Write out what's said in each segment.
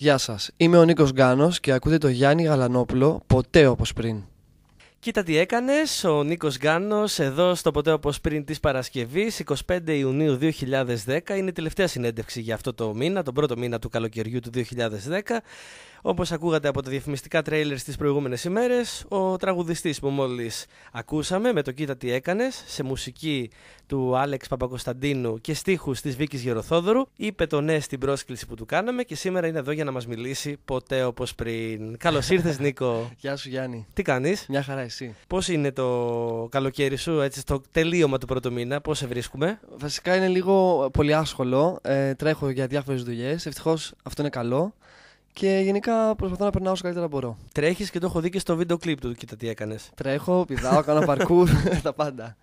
Γεια σας, είμαι ο Νίκος Γκάνος και ακούτε το Γιάννη Γαλανόπουλο ποτέ όπως πριν. Κοίτα τι έκανες, ο Νίκος Γκάνος εδώ στο ποτέ όπως πριν της Παρασκευής, 25 Ιουνίου 2010. Είναι η τελευταία συνέντευξη για αυτό το μήνα, τον πρώτο μήνα του καλοκαιριού του 2010. Όπως ακούγατε από τα διαφημιστικά τρέιλερ στις προηγούμενες ημέρες, ο τραγουδιστής που μόλις ακούσαμε με το Κοίτα τι έκανες σε μουσική του Άλεξ Παπακοσταντίνου και στίχους της Βίκης Γεροθόδωρου, είπε το ναι στην πρόσκληση που του κάναμε και σήμερα είναι εδώ για να μας μιλήσει ποτέ όπως πριν. Καλώς ήρθες, Νίκο. Γεια σου, Γιάννη. Τι κάνεις. Μια χαρά, εσύ. Πώς είναι το καλοκαίρι σου, έτσι, το τελείωμα του πρώτου μήνα, πώς σε βρίσκουμε. Βασικά είναι λίγο πολύ άσχολο. Ε, τρέχω για διάφορες δουλειές. Ευτυχώς αυτό είναι καλό. Και γενικά προσπαθώ να περνάω όσο καλύτερα μπορώ. Τρέχεις και το έχω δει και στο βίντεο κλειπ του, κοίτα τι έκανες. Τρέχω, πηδάω, κάνω παρκούρ, τα πάντα.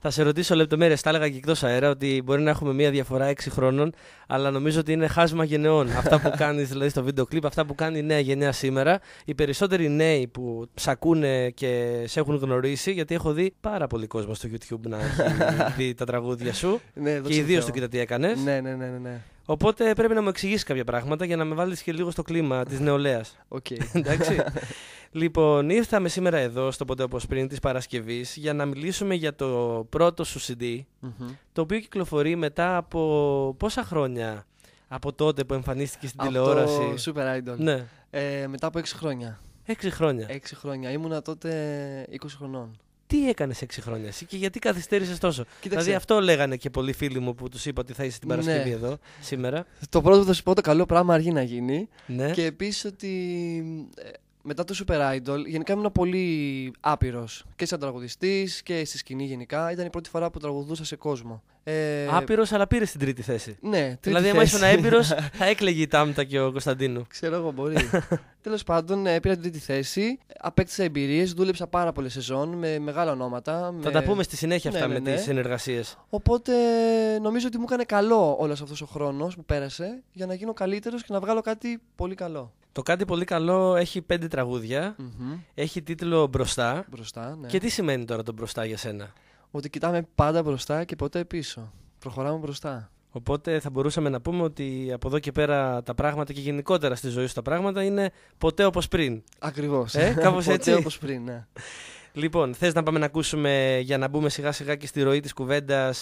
Θα σε ρωτήσω λεπτομέρειες. Τα έλεγα και εκτός αέρα ότι μπορεί να έχουμε μία διαφορά 6 χρόνων, αλλά νομίζω ότι είναι χάσμα γενναιών. αυτά που κάνεις δηλαδή στο βίντεο κλειπ, αυτά που κάνει η νέα γενιά σήμερα. Οι περισσότεροι νέοι που σ' ακούνε και σε έχουν γνωρίσει, γιατί έχω δει πάρα πολύ κόσμο στο YouTube να έχει δει τα τραγούδια σου. ναι, και ιδίω το κοίτα τι έκανες. Ναι, ναι, ναι, ναι. ναι. Οπότε πρέπει να μου εξηγήσεις κάποια πράγματα για να με βάλεις και λίγο στο κλίμα της νεολαίας. Οκ. Εντάξει. λοιπόν, ήρθαμε σήμερα εδώ στο Ποντέ Όπως Πριν της Παρασκευής για να μιλήσουμε για το πρώτο σου CD, το οποίο κυκλοφορεί μετά από πόσα χρόνια από τότε που εμφανίστηκε στην από τηλεόραση. Το Super Idol. Ναι. Ε, μετά από 6 χρόνια. Έξι χρόνια. Έξι χρόνια. Ήμουνα τότε 20 χρονών τι έκανες 6 χρόνια εσύ και γιατί καθυστέρησες τόσο. Κοίταξε. Δηλαδή αυτό λέγανε και πολλοί φίλοι μου που τους είπα ότι θα είσαι την Παρασκευή ναι. εδώ σήμερα. Το πρώτο που θα σου πω το καλό πράγμα αργεί να γίνει. Ναι. Και επίσης ότι ε, μετά το Super Idol γενικά ήμουν πολύ άπειρος και σαν τραγουδιστής και στη σκηνή γενικά. Ήταν η πρώτη φορά που τραγουδούσα σε κόσμο. Ε... Άπειρος, αλλά πήρε την τρίτη θέση. Ναι, τρίτη δηλαδή, αν να ήσουν έμπειρος, θα έκλεγε η Τάμτα και ο Κωνσταντίνου. Ξέρω εγώ, μπορεί. Τέλος πάντων, ε, πήρα την τρίτη θέση. Απέκτησα εμπειρίες, δούλεψα πάρα πολλές σεζόν με μεγάλα ονόματα. Με... Θα τα πούμε στη συνέχεια αυτά ναι, με ναι. τις ναι. συνεργασίες. Οπότε νομίζω ότι μου έκανε καλό όλος αυτός ο χρόνος που πέρασε για να γίνω καλύτερος και να βγάλω κάτι πολύ καλό. Το κάτι πολύ καλό έχει πέντε έχει τίτλο μπροστά. μπροστά ναι. Και τι σημαίνει τώρα το μπροστά για σένα ότι κοιτάμε πάντα μπροστά και ποτέ πίσω. Προχωράμε μπροστά. Οπότε θα μπορούσαμε να πούμε ότι από εδώ και πέρα τα πράγματα και γενικότερα στη ζωή σου τα πράγματα είναι ποτέ όπως πριν. Ακριβώς. Ε, Κάπως έτσι. Ποτέ όπως πριν, ναι. Λοιπόν, θες να πάμε να ακούσουμε για να μπούμε σιγά σιγά και στη ροή της κουβέντας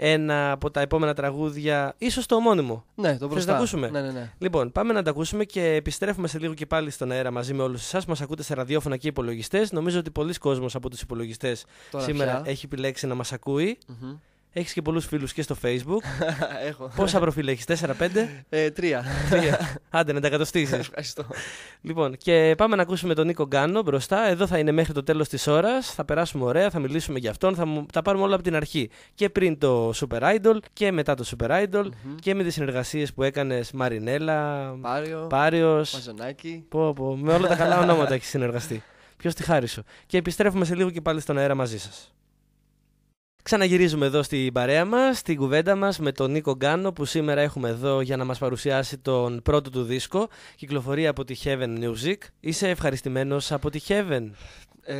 ένα από τα επόμενα τραγούδια, ίσως το ομώνυμο. Ναι, το μπροστά. να ακούσουμε. Ναι, ναι, ναι. Λοιπόν, πάμε να τα ακούσουμε και επιστρέφουμε σε λίγο και πάλι στον αέρα μαζί με όλους εσάς. Μας ακούτε σε ραδιόφωνα και υπολογιστές. Νομίζω ότι πολλοί κόσμος από τους υπολογιστές σήμερα έχει επιλέξει να μας ακουει έχεις και πολλούς φίλους και στο Facebook. Έχω. Πόσα προφίλ έχεις, 4-5. Ε, τρία. Άντε να τα κατοστήσεις. Ευχαριστώ. Λοιπόν, και πάμε να ακούσουμε τον Νίκο Γκάνο μπροστά. Εδώ θα είναι μέχρι το τέλος της ώρας. Θα περάσουμε ωραία, θα μιλήσουμε για αυτόν. Θα τα πάρουμε όλα από την αρχή. Και πριν το Super Idol και μετά το Super Idol και με τις συνεργασίες που έκανες Μαρινέλα, Πάριο, Μαζονάκη. Πω, πω, με όλα τα καλά ονόματα έχεις συνεργαστεί. Ποιος τη σου. Και επιστρέφουμε σε λίγο και πάλι στον αέρα μαζί σας. Ξαναγυρίζουμε εδώ στην παρέα μας, στην κουβέντα μας με τον Νίκο Γκάνο που σήμερα έχουμε εδώ για να μας παρουσιάσει τον πρώτο του δίσκο. Κυκλοφορεί από τη Heaven Music. Είσαι ευχαριστημένος από τη Heaven. Ε,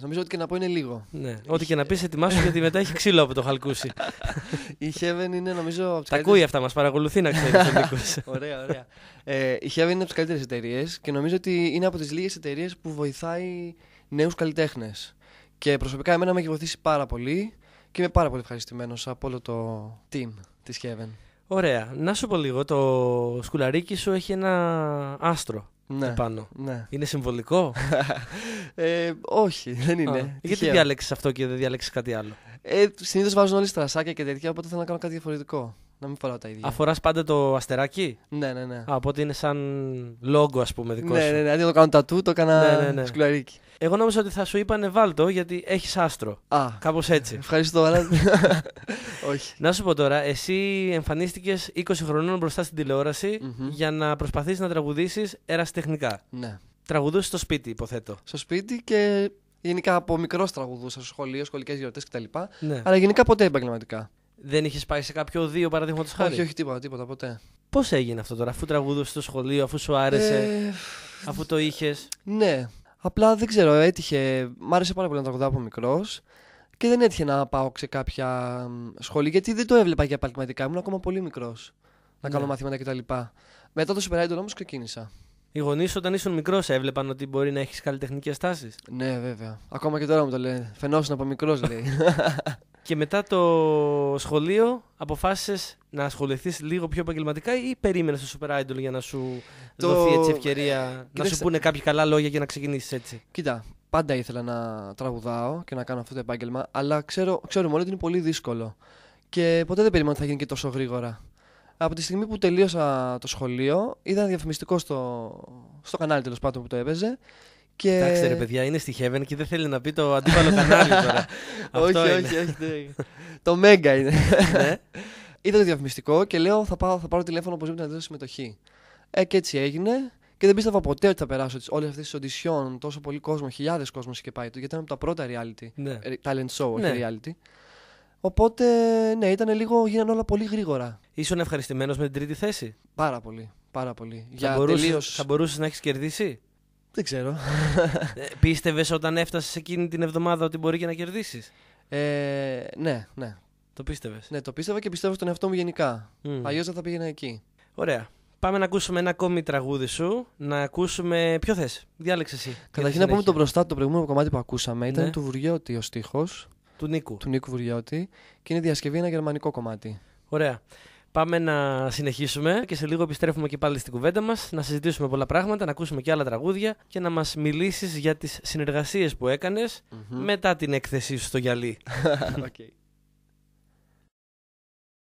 νομίζω ότι και να πω είναι λίγο. Ναι. Ό,τι και να πεις, ετοιμάσου γιατί μετά έχει ξύλο από το χαλκούσι. η Heaven είναι νομίζω. Τα ακούει αυτά, μας παρακολουθεί να ξέρεις ο Νίκος. ωραία, ωραία. Ε, η Heaven είναι από τις καλύτερες εταιρείες και νομίζω ότι είναι από τις λίγες εταιρείες που βοηθάει νέους καλλιτέχνες. Και προσωπικά εμένα με έχει βοηθήσει πάρα πολύ και είμαι πάρα πολύ ευχαριστημένος από όλο το team της Heaven. Ωραία. Να σου πω λίγο, το σκουλαρίκι σου έχει ένα άστρο ναι, πάνω. Ναι. Είναι συμβολικό. ε, όχι, δεν είναι. γιατί διάλεξες αυτό και δεν διάλεξες κάτι άλλο. Ε, Συνήθως βάζουν όλοι στρασάκια και τέτοια, οπότε θέλω να κάνω κάτι διαφορετικό. Να μην φοράω τα ίδια. Αφοράς πάντα το αστεράκι. Ναι, ναι, ναι. Α, οπότε είναι σαν λόγο, ας πούμε, δικό ναι, σου. Ναι, ναι, αντί να το κάνω τατού, το έκανα ναι, ναι, ναι. Εγώ νόμιζα ότι θα σου είπανε βάλτο γιατί έχεις άστρο. Α. Κάπως έτσι. Ευχαριστώ, αλλά. Όχι. Να σου πω τώρα, εσύ εμφανίστηκες 20 χρονών μπροστά στην τηλεόραση mm-hmm. για να προσπαθήσεις να τραγουδήσεις ερασιτεχνικά. Ναι. Τραγουδούσες στο σπίτι, υποθέτω. Στο σπίτι και γενικά από μικρός τραγουδούσα στο σχολείο, σχολικές γιορτές κτλ. Ναι. Αλλά γενικά ποτέ επαγγελματικά. Δεν είχες πάει σε κάποιο οδείο παραδείγματος χάρη. Όχι, όχι, τίποτα, τίποτα ποτέ. Πώς έγινε αυτό τώρα, αφού τραγουδούσε στο σχολείο, αφού σου άρεσε, ε, αφού το είχες. Ναι. Απλά δεν ξέρω, έτυχε. Μ' άρεσε πάρα πολύ να τραγουδάω από μικρός και δεν έτυχε να πάω σε κάποια σχολή γιατί δεν το έβλεπα για επαγγελματικά. Ήμουν ακόμα πολύ μικρός να ναι. κάνω μαθήματα κτλ. Μετά το Super Idol όμω ξεκίνησα. Οι γονείς όταν ήσουν μικρός έβλεπαν ότι μπορεί να έχεις καλλιτεχνικές τάσεις. Ναι, βέβαια. Ακόμα και τώρα μου το λένε. Φαινόσουν από μικρός, λέει. Και μετά το σχολείο αποφάσισες να ασχοληθείς λίγο πιο επαγγελματικά ή περίμενες στο Super Idol για να σου δοθεί έτσι ευκαιρία ε, να σου πούνε κάποια καλά λόγια για να ξεκινήσεις έτσι. Κοίτα, πάντα ήθελα να τραγουδάω και να κάνω αυτό το επάγγελμα, αλλά ξέρω, ξέρω όλοι ότι είναι πολύ δύσκολο. Και ποτέ δεν περίμενα ότι θα γίνει και τόσο γρήγορα. Από τη στιγμή που τελείωσα το σχολείο, είδα διαφημιστικό στο, στο κανάλι τέλος πάντων που το έπαιζε και... ρε παιδιά, είναι στη Heaven και δεν θέλει να πει το αντίπαλο κανάλι τώρα. όχι, όχι, όχι, το Mega είναι. Ναι. Ήταν το διαφημιστικό και λέω θα, πάω, θα πάρω τηλέφωνο οπωσδήποτε να δώσω συμμετοχή. Ε, και έτσι έγινε. Και δεν πίστευα ποτέ ότι θα περάσω όλες αυτές τις οντισιόν. Τόσο πολύ κόσμο, χιλιάδες κόσμος και πάει του, γιατί ήταν από τα πρώτα reality. Ναι. Ε, talent show, όχι ναι. reality. Οπότε, ναι, ήταν λίγο, γίνανε όλα πολύ γρήγορα. Ήσουν ευχαριστημένος με την τρίτη θέση. Πάρα πολύ. Πάρα πολύ. Για τελείως... Θα μπορούσες να έχεις κερδίσει. Δεν ξέρω. Ε, πίστευες όταν έφτασες εκείνη την εβδομάδα ότι μπορεί και να κερδίσεις. Ε, ναι, ναι. Το πίστευες. Ναι, το πίστευα και πιστεύω στον εαυτό μου γενικά. Mm. Αλλιώς δεν θα πήγαινα εκεί. Ωραία. Πάμε να ακούσουμε ένα ακόμη τραγούδι σου. Να ακούσουμε. Ποιο θες, διάλεξε εσύ. Καταρχήν να πούμε το μπροστά, το προηγούμενο κομμάτι που ακούσαμε ήταν ναι. του Βουριώτη ο στίχος. Του Νίκου. Του Νίκου Βουριώτη. Και είναι διασκευή ένα γερμανικό κομμάτι. Ωραία. Πάμε να συνεχίσουμε και σε λίγο επιστρέφουμε και πάλι στην κουβέντα μας, να συζητήσουμε πολλά πράγματα, να ακούσουμε και άλλα τραγούδια και να μας μιλήσεις για τις συνεργασίες που εκανε μετά την έκθεσή σου στο γυαλί. okay.